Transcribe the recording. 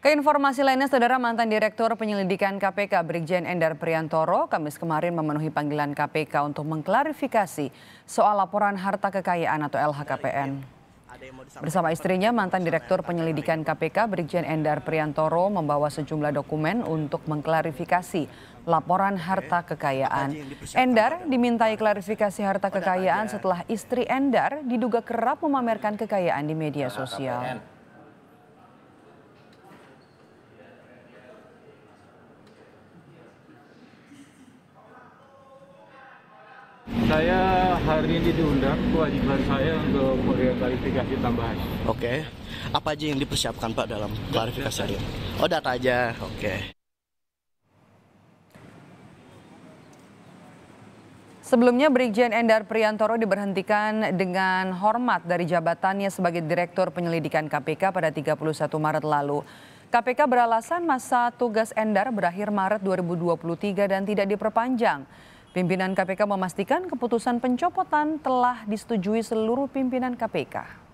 Keinformasi lainnya, Saudara mantan Direktur Penyelidikan KPK Brigjen Endar Priantoro Kamis kemarin memenuhi panggilan KPK untuk mengklarifikasi soal laporan harta kekayaan atau LHKPN. Bersama istrinya, mantan Direktur Penyelidikan KPK Brigjen Endar Priantoro membawa sejumlah dokumen untuk mengklarifikasi laporan harta kekayaan. Endar dimintai klarifikasi harta kekayaan setelah istri Endar diduga kerap memamerkan kekayaan di media sosial. saya hari ini diundang kewajiban saya untuk klarifikasi tambahan. Oke. Okay. Apa aja yang dipersiapkan Pak dalam klarifikasi hari ini? Oh data aja. Oke. Okay. Sebelumnya Brigjen Endar Priantoro diberhentikan dengan hormat dari jabatannya sebagai Direktur Penyelidikan KPK pada 31 Maret lalu. KPK beralasan masa tugas Endar berakhir Maret 2023 dan tidak diperpanjang. Pimpinan KPK memastikan keputusan pencopotan telah disetujui seluruh pimpinan KPK.